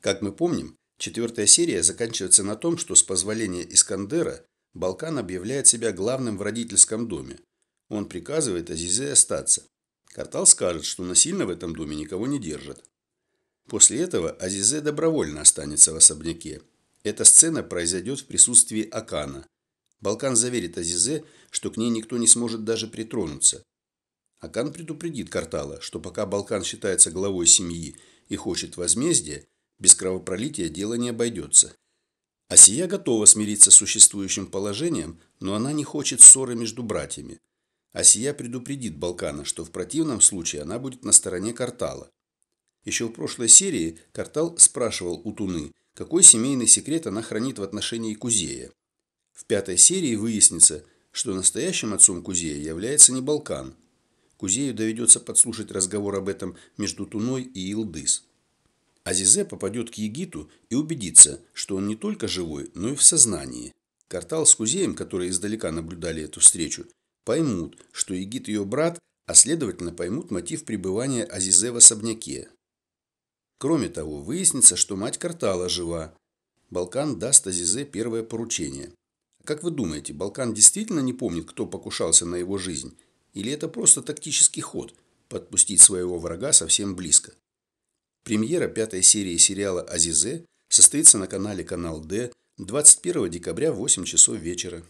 Как мы помним, четвертая серия заканчивается на том, что с позволения Искандера Балкан объявляет себя главным в родительском доме. Он приказывает Азизе остаться. Картал скажет, что насильно в этом доме никого не держат. После этого Азизе добровольно останется в особняке. Эта сцена произойдет в присутствии Акана. Балкан заверит Азизе, что к ней никто не сможет даже притронуться. Акан предупредит Картала, что пока Балкан считается главой семьи и хочет возмездия, без кровопролития дело не обойдется. Асия готова смириться с существующим положением, но она не хочет ссоры между братьями. Асия предупредит Балкана, что в противном случае она будет на стороне Картала. Еще в прошлой серии Картал спрашивал у Туны, какой семейный секрет она хранит в отношении Кузея. В пятой серии выяснится, что настоящим отцом Кузея является не Балкан. Кузею доведется подслушать разговор об этом между Туной и Илдыс. Азизе попадет к Егиту и убедится, что он не только живой, но и в сознании. Картал с Кузеем, которые издалека наблюдали эту встречу, поймут, что Егит ее брат, а следовательно поймут мотив пребывания Азизе в особняке. Кроме того, выяснится, что мать Картала жива. Балкан даст Азизе первое поручение. Как вы думаете, Балкан действительно не помнит, кто покушался на его жизнь? Или это просто тактический ход – подпустить своего врага совсем близко? Премьера пятой серии сериала «Азизе» состоится на канале «Канал Д» 21 декабря в 8 часов вечера.